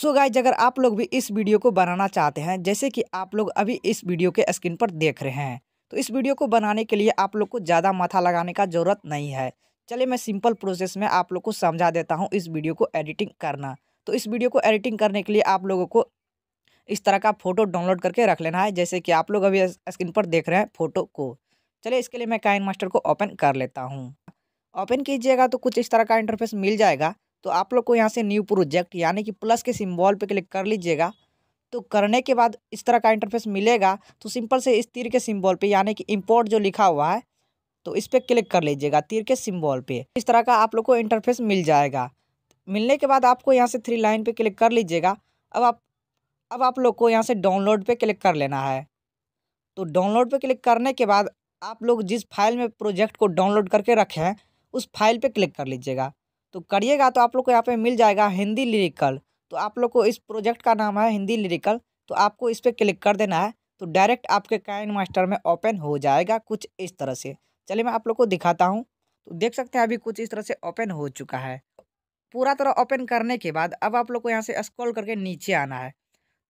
सो so guys अगर आप लोग भी इस वीडियो को बनाना चाहते हैं जैसे कि आप लोग अभी इस वीडियो के स्क्रीन पर देख रहे हैं तो इस वीडियो को बनाने के लिए आप लोग को ज़्यादा माथा लगाने का ज़रूरत नहीं है चलिए मैं सिंपल प्रोसेस में आप लोग को समझा देता हूँ इस वीडियो को एडिटिंग करना तो इस वीडियो को एडिटिंग करने के लिए आप लोगों को इस तरह का फ़ोटो डाउनलोड करके रख लेना है जैसे कि आप लोग अभी स्क्रीन पर देख रहे हैं फ़ोटो को चलिए इसके लिए मैं काइन मास्टर को ओपन कर लेता हूँ ओपन कीजिएगा तो कुछ इस तरह का इंटरफेस मिल जाएगा तो आप लोग को यहाँ से न्यू प्रोजेक्ट यानी कि प्लस के सिम्बॉल पर क्लिक कर लीजिएगा तो करने के बाद इस तरह का इंटरफेस मिलेगा तो सिंपल से इस तीर के सिम्बॉल पर यानी कि इम्पोर्ट जो लिखा हुआ है तो इस पर क्लिक कर लीजिएगा तीर के सिम्बॉल पर इस तरह का आप लोग को इंटरफेस मिल जाएगा मिलने के बाद आपको यहाँ से थ्री लाइन पे क्लिक कर लीजिएगा अब आप अब आप लोग को यहाँ से डाउनलोड पे क्लिक कर लेना है तो डाउनलोड पे क्लिक करने के बाद आप लोग जिस फाइल में प्रोजेक्ट को डाउनलोड करके रखे हैं उस फाइल पे क्लिक कर लीजिएगा तो करिएगा तो आप लोग को यहाँ पे मिल जाएगा हिंदी लिरिकल तो आप लोग को इस प्रोजेक्ट का नाम है हिंदी लिरिकल तो आपको इस पर क्लिक कर देना है तो डायरेक्ट आपके काइन मास्टर में ओपन हो जाएगा कुछ इस तरह से चलिए मैं आप लोग को दिखाता हूँ तो देख सकते हैं अभी कुछ इस तरह से ओपन हो चुका है पूरा तरह ओपन करने के बाद अब आप लोग को यहाँ से स्क्रॉल करके नीचे आना है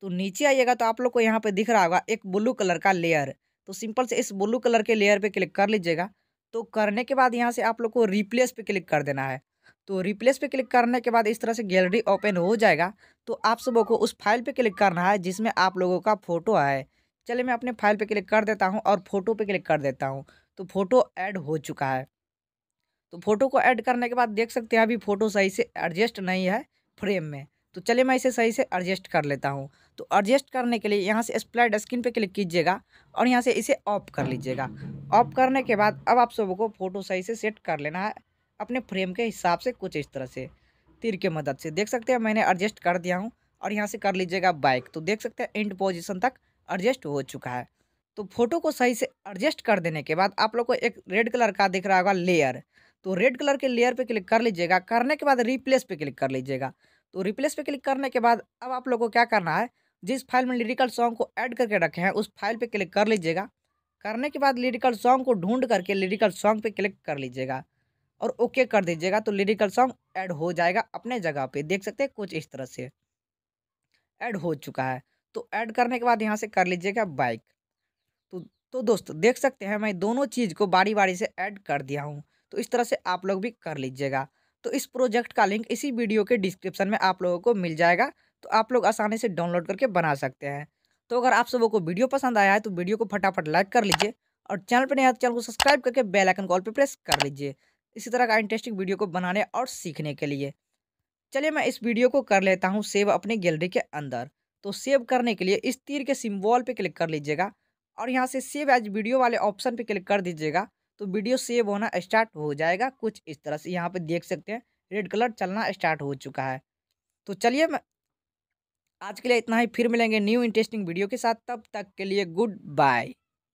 तो नीचे आइएगा तो आप लोग को यहाँ पे दिख रहा होगा एक ब्लू कलर का लेयर तो सिंपल से इस ब्लू कलर के लेयर पे क्लिक कर लीजिएगा तो करने के बाद यहाँ से आप लोग को रिप्लेस पे क्लिक कर देना है तो रिप्लेस पे क्लिक करने के बाद इस तरह से गैलरी ओपन हो जाएगा तो आप सबों को उस फाइल पे क्लिक करना है जिसमें आप लोगों का फोटो है चलिए मैं अपने फाइल पे क्लिक कर देता हूँ और फोटो पे क्लिक कर देता हूँ तो फोटो ऐड हो चुका है तो फोटो को ऐड करने के बाद देख सकते हैं अभी फ़ोटो सही से एडजस्ट नहीं है फ्रेम में तो चलिए मैं इसे सही से एडजस्ट कर लेता हूँ तो एडजस्ट करने के लिए यहाँ से स्प्लाइड स्क्रीन पे क्लिक कीजिएगा और यहाँ से इसे ऑफ कर लीजिएगा ऑफ करने के बाद अब आप सबको फ़ोटो सही से सेट कर लेना है अपने फ्रेम के हिसाब से कुछ इस तरह से तीर के मदद से देख सकते हैं मैंने एडजस्ट कर दिया हूँ और यहाँ से कर लीजिएगा बाइक तो देख सकते हैं एंड पोजिशन तक एडजस्ट हो चुका है तो फोटो को सही से एडजस्ट कर देने के बाद आप लोग को एक रेड कलर का दिख रहा होगा लेयर तो रेड कलर के लेयर पे क्लिक कर लीजिएगा करने के बाद रिप्लेस पे क्लिक कर लीजिएगा तो रिप्लेस पे क्लिक करने के बाद अब आप लोग को क्या करना है जिस फाइल में लिरिकल सॉन्ग को ऐड करके रखे हैं उस फाइल पे क्लिक कर लीजिएगा करने के बाद लिरिकल सॉन्ग को ढूंढ करके लिरिकल सॉन्ग पे क्लिक कर लीजिएगा और ओके कर दीजिएगा तो लिरिकल सॉन्ग ऐड हो जाएगा अपने जगह पे देख सकते हैं कुछ इस तरह से ऐड हो चुका है तो ऐड करने के बाद यहाँ से कर लीजिएगा बाइक तो तो दोस्तों देख सकते हैं मैं दोनों चीज़ को बारी बारी से ऐड कर दिया हूँ तो इस तरह से आप लोग भी कर लीजिएगा तो इस प्रोजेक्ट का लिंक इसी वीडियो के डिस्क्रिप्शन में आप लोगों को मिल जाएगा तो आप लोग आसानी से डाउनलोड करके बना सकते हैं तो अगर आप सबों को वीडियो पसंद आया है तो वीडियो को फटाफट लाइक कर लीजिए और चैनल पर नहीं तो चैनल को सब्सक्राइब करके बेल आइकन कॉल पर प्रेस कर लीजिए इसी तरह का इंटरेस्टिंग वीडियो को बनाने और सीखने के लिए चलिए मैं इस वीडियो को कर लेता हूँ सेव अपने गैलरी के अंदर तो सेव करने के लिए इस तीर के सिम्बॉल पर क्लिक कर लीजिएगा और यहाँ से सेव एज वीडियो वाले ऑप्शन पर क्लिक कर दीजिएगा तो वीडियो सेव होना स्टार्ट हो जाएगा कुछ इस तरह से यहाँ पे देख सकते हैं रेड कलर चलना स्टार्ट हो चुका है तो चलिए मैं आज के लिए इतना ही फिर मिलेंगे न्यू इंटरेस्टिंग वीडियो के साथ तब तक के लिए गुड बाय